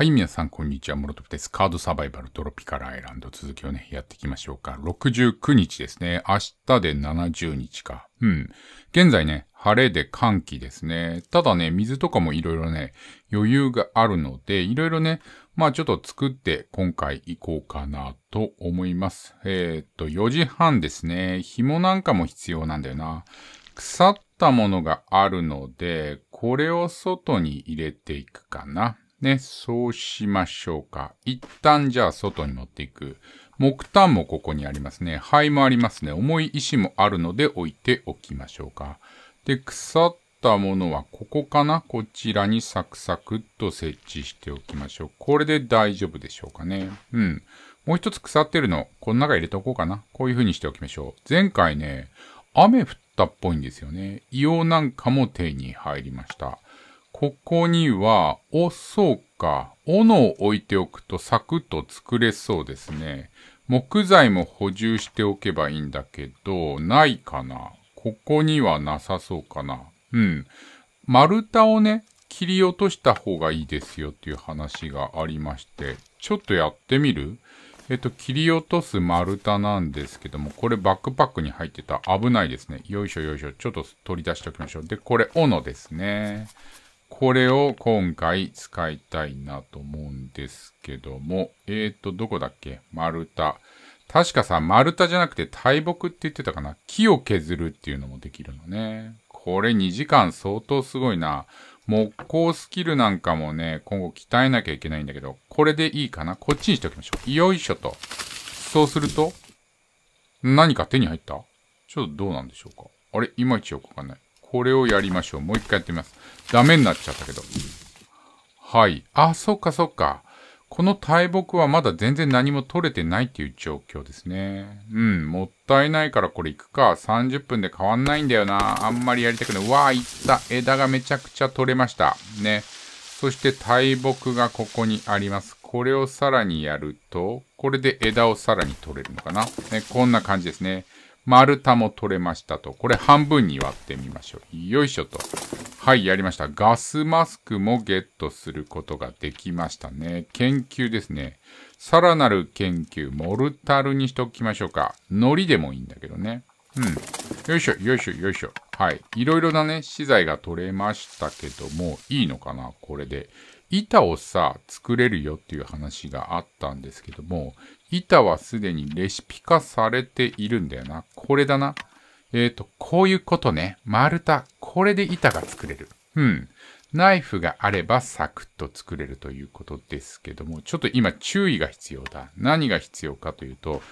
はい、皆さん、こんにちは。モロトプです。カードサバイバルトロピカルアイランド続きをね、やっていきましょうか。69日ですね。明日で70日か。うん。現在ね、晴れで寒気ですね。ただね、水とかもいろいろね、余裕があるので、いろいろね、まあちょっと作って今回行こうかなと思います。えー、っと、4時半ですね。紐なんかも必要なんだよな。腐ったものがあるので、これを外に入れていくかな。ね、そうしましょうか。一旦じゃあ外に持っていく。木炭もここにありますね。灰もありますね。重い石もあるので置いておきましょうか。で、腐ったものはここかなこちらにサクサクっと設置しておきましょう。これで大丈夫でしょうかね。うん。もう一つ腐ってるの、この中入れておこうかな。こういう風にしておきましょう。前回ね、雨降ったっぽいんですよね。硫黄なんかも手に入りました。ここには、お、そうか。斧を置いておくとサクッと作れそうですね。木材も補充しておけばいいんだけど、ないかな。ここにはなさそうかな。うん。丸太をね、切り落とした方がいいですよっていう話がありまして、ちょっとやってみるえっと、切り落とす丸太なんですけども、これバックパックに入ってた危ないですね。よいしょよいしょ。ちょっと取り出しておきましょう。で、これ斧ですね。これを今回使いたいなと思うんですけども、えーと、どこだっけ丸太。確かさ、丸太じゃなくて大木って言ってたかな木を削るっていうのもできるのね。これ2時間相当すごいな。木工スキルなんかもね、今後鍛えなきゃいけないんだけど、これでいいかなこっちにしておきましょう。よいしょと。そうすると、何か手に入ったちょっとどうなんでしょうかあれいまいちよくわかんない。これをやりましょう。もう一回やってみます。ダメになっちゃったけど。はい。あ、そっかそっか。この大木はまだ全然何も取れてないっていう状況ですね。うん、もったいないからこれ行くか。30分で変わんないんだよな。あんまりやりたくない。わあ、いった。枝がめちゃくちゃ取れました。ね。そして大木がここにあります。これをさらにやると、これで枝をさらに取れるのかな。ね、こんな感じですね。丸太も取れましたと。これ半分に割ってみましょう。よいしょと。はい、やりました。ガスマスクもゲットすることができましたね。研究ですね。さらなる研究、モルタルにしときましょうか。糊でもいいんだけどね。うん。よいしょ、よいしょ、よいしょ。はい。いろいろなね、資材が取れましたけども、いいのかなこれで。板をさ、作れるよっていう話があったんですけども、板はすでにレシピ化されているんだよな。これだな。えっ、ー、と、こういうことね。丸太。これで板が作れる。うん。ナイフがあればサクッと作れるということですけども、ちょっと今注意が必要だ。何が必要かというと、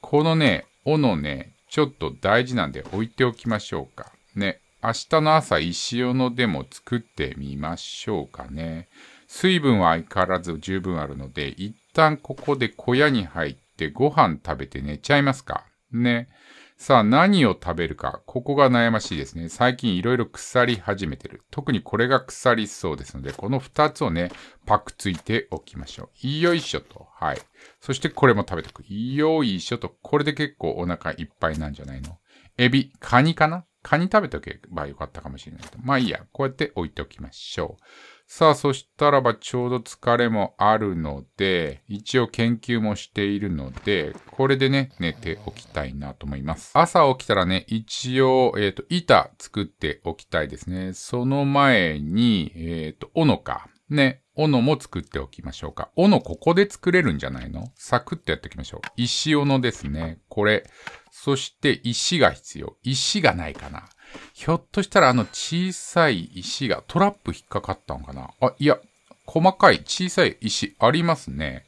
このね、斧ね、ちょっと大事なんで置いておきましょうか。ね。明日の朝、石斧でも作ってみましょうかね。水分は相変わらず十分あるので、一旦ここで小屋に入ってご飯食べて寝ちゃいますか。ね。さあ何を食べるか。ここが悩ましいですね。最近いろいろ腐り始めてる。特にこれが腐りそうですので、この二つをね、パクついておきましょう。よいしょと。はい。そしてこれも食べとく。よいしょと。これで結構お腹いっぱいなんじゃないのエビ、カニかなカニ食べとけばよかったかもしれないと。まあいいや。こうやって置いておきましょう。さあ、そしたらばちょうど疲れもあるので、一応研究もしているので、これでね、寝ておきたいなと思います。朝起きたらね、一応、えっ、ー、と、板作っておきたいですね。その前に、えっ、ー、と、斧か。ね、斧も作っておきましょうか。斧ここで作れるんじゃないのサクッとやっておきましょう。石斧ですね。これ。そして石が必要。石がないかな。ひょっとしたらあの小さい石がトラップ引っかかったんかなあ、いや、細かい小さい石ありますね。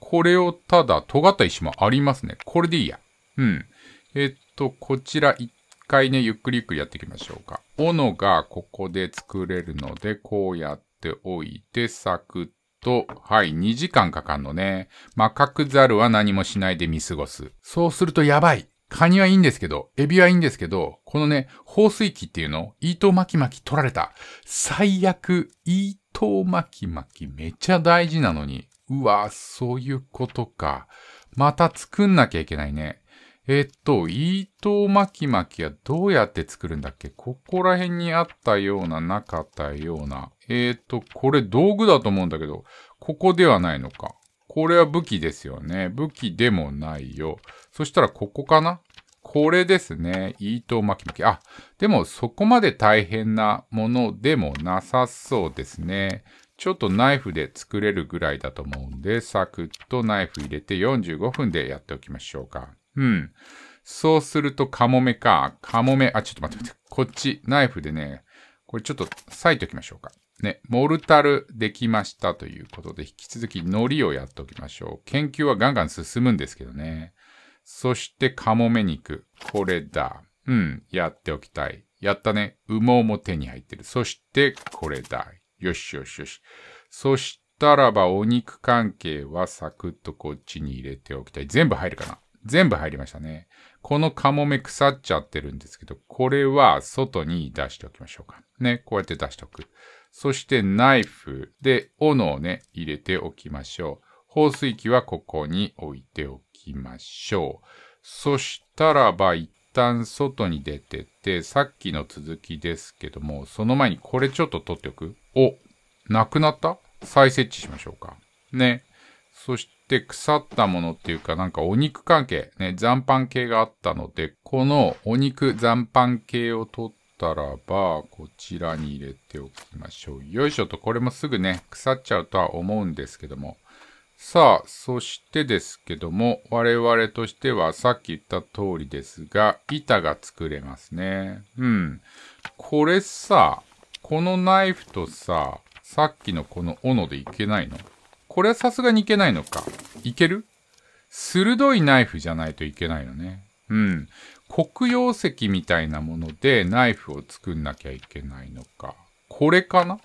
これをただ尖った石もありますね。これでいいや。うん。えっと、こちら一回ね、ゆっくりゆっくりやっていきましょうか。斧がここで作れるので、こうやっておいて、サクッと、はい、2時間かかんのね。まあ、角ザルは何もしないで見過ごす。そうするとやばい。カニはいいんですけど、エビはいいんですけど、このね、放水器っていうの、糸巻き巻き取られた。最悪、糸巻き巻きめっちゃ大事なのに。うわ、そういうことか。また作んなきゃいけないね。えっと、糸巻き巻きはどうやって作るんだっけここら辺にあったような、なかったような。えっと、これ道具だと思うんだけど、ここではないのか。これは武器ですよね。武器でもないよ。そしたらここかなこれですね。糸巻き巻き。あ、でもそこまで大変なものでもなさそうですね。ちょっとナイフで作れるぐらいだと思うんで、サクッとナイフ入れて45分でやっておきましょうか。うん。そうするとカモメか。カモメ、あ、ちょっと待って待って。こっち、ナイフでね、これちょっと裂いておきましょうか。ね、モルタルできましたということで、引き続き糊をやっておきましょう。研究はガンガン進むんですけどね。そしてカモメ肉。これだ。うん、やっておきたい。やったね。羽毛も手に入ってる。そしてこれだ。よしよしよし。そしたらばお肉関係はサクッとこっちに入れておきたい。全部入るかな全部入りましたね。このカモメ腐っちゃってるんですけど、これは外に出しておきましょうか。ね、こうやって出しておく。そしてナイフで斧をね、入れておきましょう。放水器はここに置いておきましょう。そしたらば一旦外に出てて、さっきの続きですけども、その前にこれちょっと取っておく。お、なくなった再設置しましょうか。ね。そして腐ったものっていうかなんかお肉関係、ね、残飯系があったので、このお肉残飯系を取ってたらば、こちらに入れておきましょう。よいしょと、これもすぐね、腐っちゃうとは思うんですけども。さあ、そしてですけども、我々としてはさっき言った通りですが、板が作れますね。うん。これさ、このナイフとさ、さっきのこの斧でいけないのこれはさすがにいけないのか。いける鋭いナイフじゃないといけないのね。うん。黒曜石みたいなものでナイフを作んなきゃいけないのか。これかな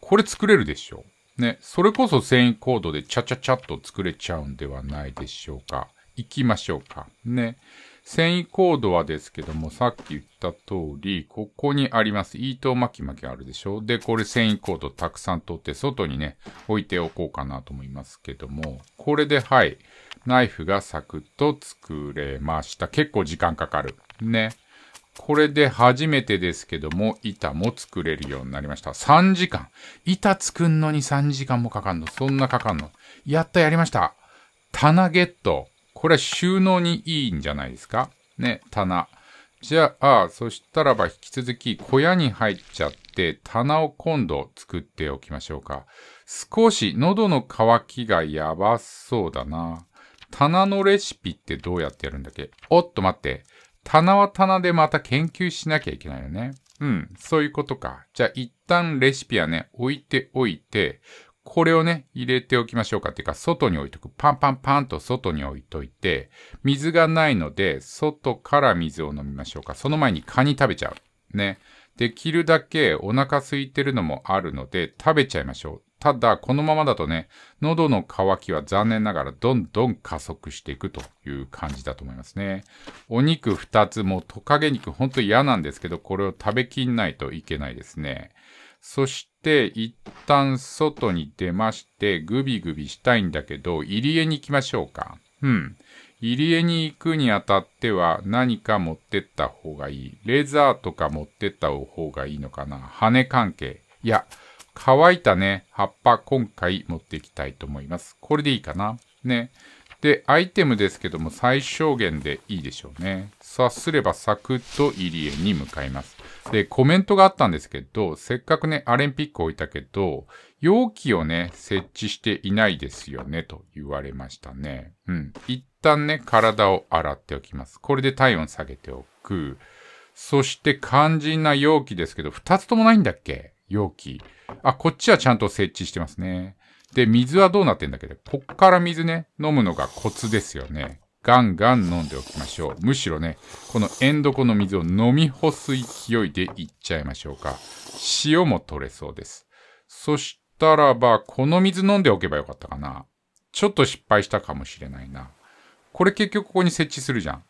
これ作れるでしょう。ね。それこそ繊維コードでチャチャチャっと作れちゃうんではないでしょうか。行きましょうか。ね。繊維コードはですけども、さっき言った通り、ここにあります。糸巻き巻きあるでしょで、これ繊維コードたくさん取って、外にね、置いておこうかなと思いますけども、これで、はい、ナイフがサクッと作れました。結構時間かかる。ね。これで初めてですけども、板も作れるようになりました。3時間。板作んのに3時間もかかんの。そんなかかんの。やった、やりました。棚ゲット。これは収納にいいんじゃないですかね、棚。じゃあ、そしたらば引き続き小屋に入っちゃって棚を今度作っておきましょうか。少し喉の渇きがやばそうだな。棚のレシピってどうやってやるんだっけおっと待って。棚は棚でまた研究しなきゃいけないよね。うん、そういうことか。じゃあ一旦レシピはね、置いておいて、これをね、入れておきましょうかっていうか、外に置いとく。パンパンパンと外に置いといて、水がないので、外から水を飲みましょうか。その前にカニ食べちゃう。ね。できるだけお腹空いてるのもあるので、食べちゃいましょう。ただ、このままだとね、喉の渇きは残念ながらどんどん加速していくという感じだと思いますね。お肉2つ、もうトカゲ肉ほんと嫌なんですけど、これを食べきんないといけないですね。そして一旦外に出まして、グビグビしたいんだけど、入江に行きましょうか。うん。入江に行くにあたっては何か持ってった方がいい。レザーとか持ってった方がいいのかな。羽関係。いや、乾いたね、葉っぱ今回持っていきたいと思います。これでいいかな。ね。で、アイテムですけども、最小限でいいでしょうね。さすればサクッと入り江に向かいます。で、コメントがあったんですけど、せっかくね、アレンピック置いたけど、容器をね、設置していないですよね、と言われましたね。うん。一旦ね、体を洗っておきます。これで体温下げておく。そして肝心な容器ですけど、二つともないんだっけ容器。あ、こっちはちゃんと設置してますね。で、水はどうなってんだっけど、こっから水ね、飲むのがコツですよね。ガンガン飲んでおきましょう。むしろね、このエンドコの水を飲み干す勢いでいっちゃいましょうか。塩も取れそうです。そしたらば、この水飲んでおけばよかったかな。ちょっと失敗したかもしれないな。これ結局ここに設置するじゃん。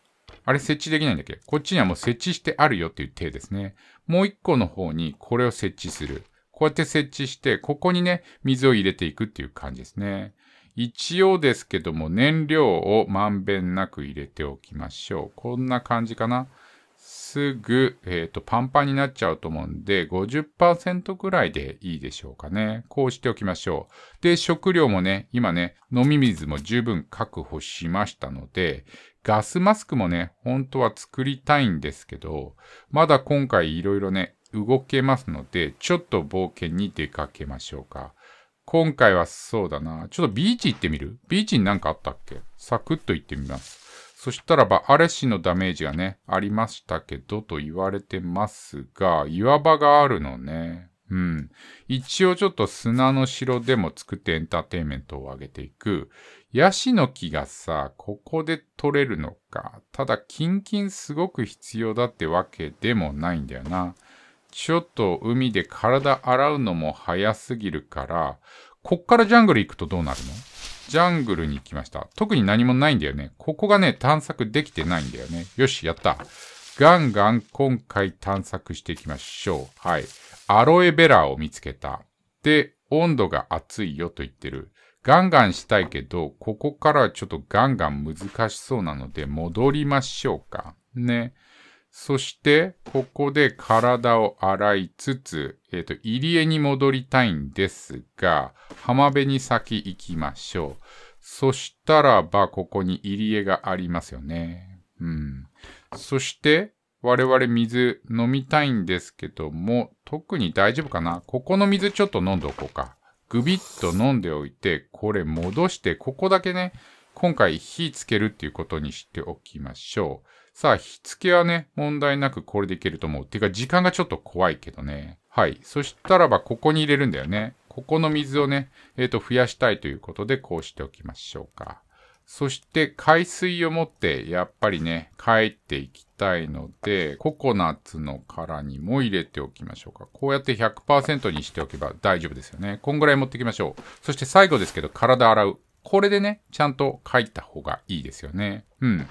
あれ設置できないんだっけこっちにはもう設置してあるよっていう体ですね。もう一個の方にこれを設置する。こうやって設置して、ここにね、水を入れていくっていう感じですね。一応ですけども、燃料をまんべんなく入れておきましょう。こんな感じかな。すぐ、えっ、ー、と、パンパンになっちゃうと思うんで、50%ぐらいでいいでしょうかね。こうしておきましょう。で、食料もね、今ね、飲み水も十分確保しましたので、ガスマスクもね、本当は作りたいんですけど、まだ今回いろいろね、動けますので、ちょっと冒険に出かけましょうか。今回はそうだな。ちょっとビーチ行ってみるビーチになんかあったっけサクッと行ってみます。そしたらば、アレシのダメージがね、ありましたけど、と言われてますが、岩場があるのね。うん。一応ちょっと砂の城でも作ってエンターテインメントを上げていく。ヤシの木がさ、ここで取れるのか。ただ、キンキンすごく必要だってわけでもないんだよな。ちょっと海で体洗うのも早すぎるから、こっからジャングル行くとどうなるのジャングルに行きました。特に何もないんだよね。ここがね、探索できてないんだよね。よし、やった。ガンガン今回探索していきましょう。はい。アロエベラを見つけた。で、温度が熱いよと言ってる。ガンガンしたいけど、ここからはちょっとガンガン難しそうなので戻りましょうか。ね。そして、ここで体を洗いつつ、えっ、ー、と、入江に戻りたいんですが、浜辺に先行きましょう。そしたらば、ここに入り江がありますよね。うん。そして、我々水飲みたいんですけども、特に大丈夫かなここの水ちょっと飲んでおこうか。ぐびっと飲んでおいて、これ戻して、ここだけね、今回火つけるっていうことにしておきましょう。さあ、火付けはね、問題なくこれでいけると思う。てか、時間がちょっと怖いけどね。はい。そしたらば、ここに入れるんだよね。ここの水をね、えっ、ー、と、増やしたいということで、こうしておきましょうか。そして、海水を持って、やっぱりね、帰っていきたいので、ココナッツの殻にも入れておきましょうか。こうやって100%にしておけば大丈夫ですよね。こんぐらい持ってきましょう。そして最後ですけど、体洗う。これでね、ちゃんと書いた方がいいですよね。うん。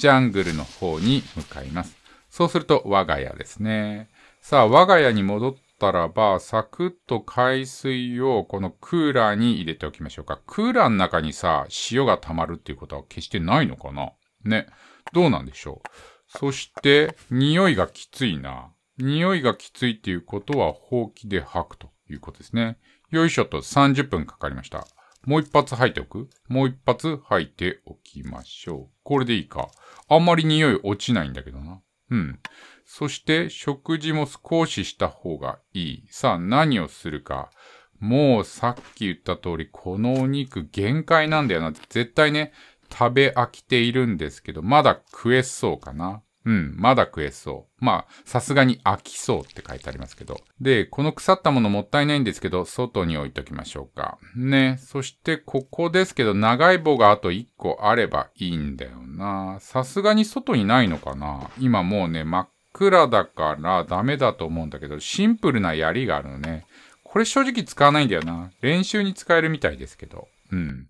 ジャングルの方に向かいます。そうすると我が家ですね。さあ、我が家に戻ったらば、サクッと海水をこのクーラーに入れておきましょうか。クーラーの中にさ、塩が溜まるっていうことは決してないのかなね。どうなんでしょう。そして、匂いがきついな。匂いがきついっていうことは、ほうきで吐くということですね。よいしょと30分かかりました。もう一発吐いておくもう一発吐いておきましょう。これでいいか。あんまり匂い落ちないんだけどな。うん。そして食事も少しした方がいい。さあ何をするか。もうさっき言った通り、このお肉限界なんだよな。絶対ね、食べ飽きているんですけど、まだ食えそうかな。うん、まだ食えそう。まあ、さすがに飽きそうって書いてありますけど。で、この腐ったものもったいないんですけど、外に置いときましょうか。ね。そして、ここですけど、長い棒があと1個あればいいんだよな。さすがに外にないのかな今もうね、真っ暗だからダメだと思うんだけど、シンプルな槍があるのね。これ正直使わないんだよな。練習に使えるみたいですけど。うん。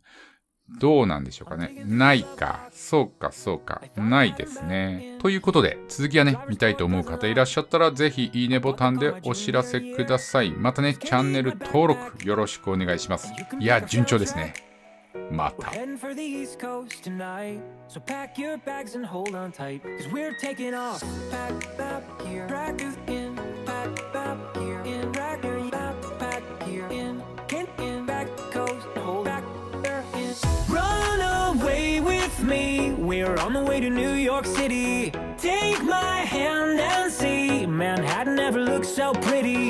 どうなんでしょうかね。ないか。そうか、そうか。ないですね。ということで、続きはね、見たいと思う方いらっしゃったら、ぜひいいねボタンでお知らせください。またね、チャンネル登録よろしくお願いします。いや、順調ですね。また。We're on the way to New York City. Take my hand and see, Manhattan never looked so pretty.